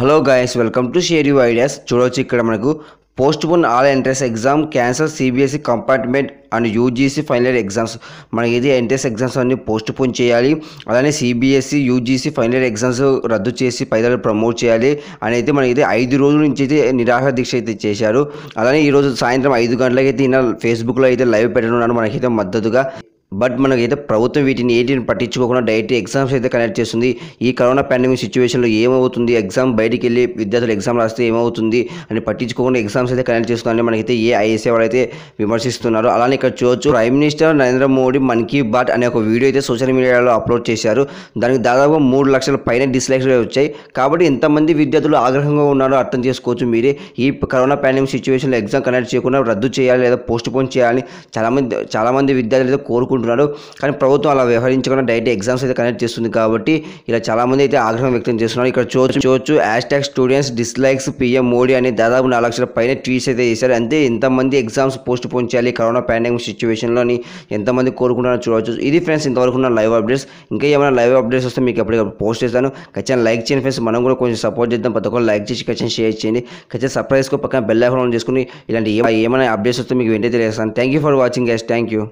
hello guys welcome to share you ideas చూడవచ్చు ఇక్కడ మనకు postpone all entrance exam cancel CBSE compartment and UGC final year exams మనకి ఇది entrance exams అన్ని postpone చేయాలి అలానే CBSE UGC final year exams రద్దు చేసి పైదాలు ప్రమోట్ చేయాలి అని అయితే మనకి ఇది ఐదు రోజుల నుంచి అయితే నిరాహార దీక్ష అయితే చేశారు అలానే ఈరోజు సాయంత్రం ఐదు గంటలకైతే ఈయన ఫేస్బుక్లో అయితే లైవ్ పెట్టనున్నాను మనకైతే మద్దతుగా బట్ మనకు అయితే ప్రభుత్వం వీటిని ఏంటిని పట్టించుకోకుండా డైరెక్ట్ ఎగ్జామ్స్ అయితే కనెక్ట్ చేస్తుంది ఈ కరోనా పాండమిక్ సిచ్యువేషన్లో ఏమవుతుంది ఎగ్జామ్ బయటికి వెళ్ళి విద్యార్థులు ఎగ్జామ్ రాస్తే ఏమవుతుంది అని పట్టించుకోకుండా ఎగ్జామ్స్ అయితే కనెక్ట్ చేస్తుందని మనకైతే ఏ ఐఎస్ఏ వాళ్ళు అయితే విమర్శిస్తున్నారు అలానే ఇక్కడ చూడొచ్చు ప్రైమ్ మినిస్టర్ నరేంద్ర మోడీ మన్ కీ బాట్ అనే ఒక వీడియో అయితే సోషల్ మీడియాలో అప్లోడ్ చేశారు దానికి దాదాపు మూడు లక్షల పైన డిస్లైక్స్ వచ్చాయి కాబట్టి ఎంతమంది విద్యార్థులు ఆగ్రహంగా ఉన్నారో అర్థం చేసుకోవచ్చు మీరే ఈ కరోనా పాండమిక్ సిచ్యువేషన్లో ఎగ్జామ్ కనెక్ట్ చేయకుండా రద్దు చేయాలి లేదా పోస్ట్ పోన్ చేయాలని చాలామంది చాలామంది విద్యార్థులు అయితే కోరుకుంటున్నారు అనుకుంటున్నాడు కానీ ప్రభుత్వం అలా వ్యవహరించకుండా డైరెక్ట్ ఎగ్జామ్స్ అయితే కండక్ట్ చేస్తుంది కాబట్టి ఇలా చాలామంది అయితే ఆగ్రహం వ్యక్తం చేస్తున్నారు ఇక్కడ చూడొచ్చు చూడొచ్చు hashtag students dislikes PM Modi అని దాదాపు నాలుగు లక్షల పైన ట్వీట్స్ అయితే చేశారు అంతే ఎంతమంది ఎగ్జామ్స్ పోస్ట్ పోన్ చేయాలి కరోనా పాండమిక్ అని ఎంతమంది కోరుకుంటున్నారో చూడవచ్చు ఇది ఫ్రెండ్స్ ఇంతవరకు ఉన్న లైవ్ అప్డేట్స్ ఇంకా ఏమైనా లైవ్ అప్డేట్స్ వస్తే మీకు ఎప్పటికప్పుడు పోస్ట్ చేస్తాను ఖచ్చితంగా లైక్ చేయండి ఫ్రెండ్స్ మనం కూడా కొంచెం సపోర్ట్ చేద్దాం ప్రతి ఒక్కరు లైక్ చేసి ఖచ్చితంగా షేర్ చేయండి ఖచ్చితంగా సర్ప్రైజ్కి పక్కన బెల్ ఐకాన్ ఆన్ చేసుకుని ఇలాంటి ఏమైనా అప్డేట్స్ వస్తే మీకు వెంటనే తెలియజేస్తాను thank you for watching guys thank you